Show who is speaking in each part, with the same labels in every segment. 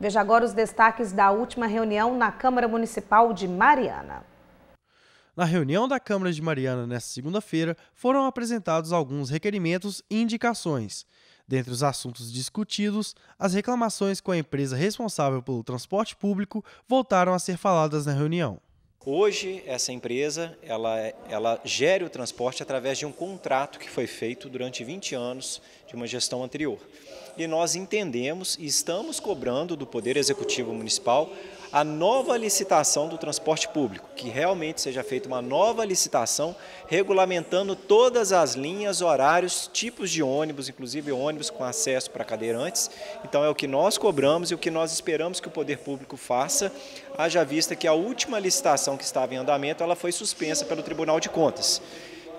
Speaker 1: Veja agora os destaques da última reunião na Câmara Municipal de Mariana. Na reunião da Câmara de Mariana nesta segunda-feira, foram apresentados alguns requerimentos e indicações. Dentre os assuntos discutidos, as reclamações com a empresa responsável pelo transporte público voltaram a ser faladas na reunião.
Speaker 2: Hoje, essa empresa, ela, é, ela gere o transporte através de um contrato que foi feito durante 20 anos de uma gestão anterior. E nós entendemos e estamos cobrando do Poder Executivo Municipal a nova licitação do transporte público, que realmente seja feita uma nova licitação regulamentando todas as linhas, horários, tipos de ônibus, inclusive ônibus com acesso para cadeirantes. Então é o que nós cobramos e o que nós esperamos que o poder público faça, haja vista que a última licitação que estava em andamento, ela foi suspensa pelo Tribunal de Contas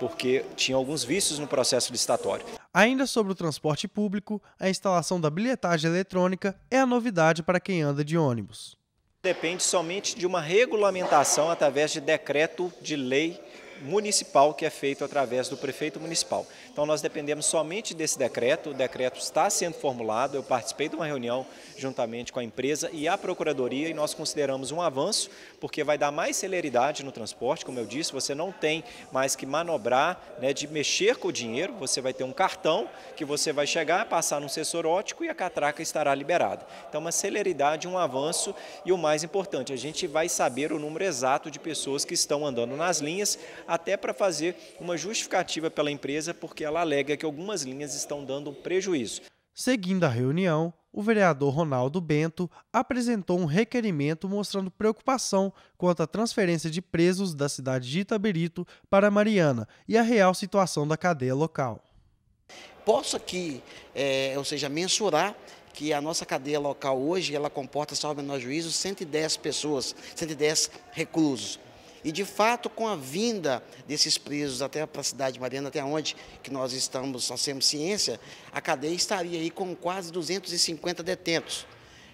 Speaker 2: porque tinha alguns vícios no processo licitatório.
Speaker 1: Ainda sobre o transporte público, a instalação da bilhetagem eletrônica é a novidade para quem anda de ônibus
Speaker 2: depende somente de uma regulamentação através de decreto de lei municipal que é feito através do prefeito municipal. Então nós dependemos somente desse decreto, o decreto está sendo formulado, eu participei de uma reunião juntamente com a empresa e a procuradoria e nós consideramos um avanço porque vai dar mais celeridade no transporte, como eu disse, você não tem mais que manobrar, né, de mexer com o dinheiro, você vai ter um cartão que você vai chegar, passar num sensor ótico e a catraca estará liberada. Então uma celeridade, um avanço e o mais importante, a gente vai saber o número exato de pessoas que estão andando nas linhas, até para fazer uma justificativa pela empresa, porque ela alega que algumas linhas estão dando um prejuízo.
Speaker 1: Seguindo a reunião, o vereador Ronaldo Bento apresentou um requerimento mostrando preocupação quanto à transferência de presos da cidade de Itaberito para Mariana e a real situação da cadeia local.
Speaker 3: Posso aqui, é, ou seja, mensurar que a nossa cadeia local hoje, ela comporta, salvo menor juízo, 110 pessoas, 110 reclusos. E de fato, com a vinda desses presos até para a cidade de Mariana, até onde que nós estamos, nós temos ciência, a cadeia estaria aí com quase 250 detentos.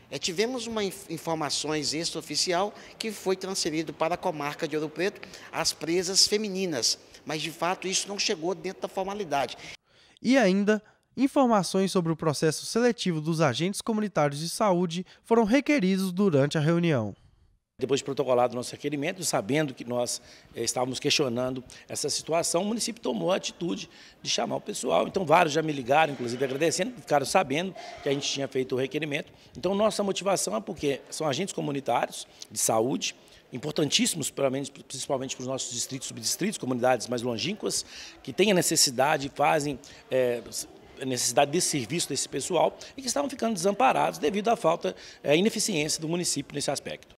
Speaker 3: É, tivemos uma informações extraoficial que foi transferido para a comarca de Ouro Preto as presas femininas, mas de fato isso não chegou dentro da formalidade.
Speaker 1: E ainda, informações sobre o processo seletivo dos agentes comunitários de saúde foram requeridos durante a reunião.
Speaker 4: Depois de protocolado o nosso requerimento, sabendo que nós eh, estávamos questionando essa situação, o município tomou a atitude de chamar o pessoal. Então, vários já me ligaram, inclusive agradecendo, ficaram sabendo que a gente tinha feito o requerimento. Então, nossa motivação é porque são agentes comunitários de saúde, importantíssimos, principalmente para os nossos distritos, subdistritos, comunidades mais longínquas, que têm a necessidade, fazem. É, necessidade desse serviço desse pessoal e que estavam ficando desamparados devido à falta, à eh, ineficiência do município nesse aspecto.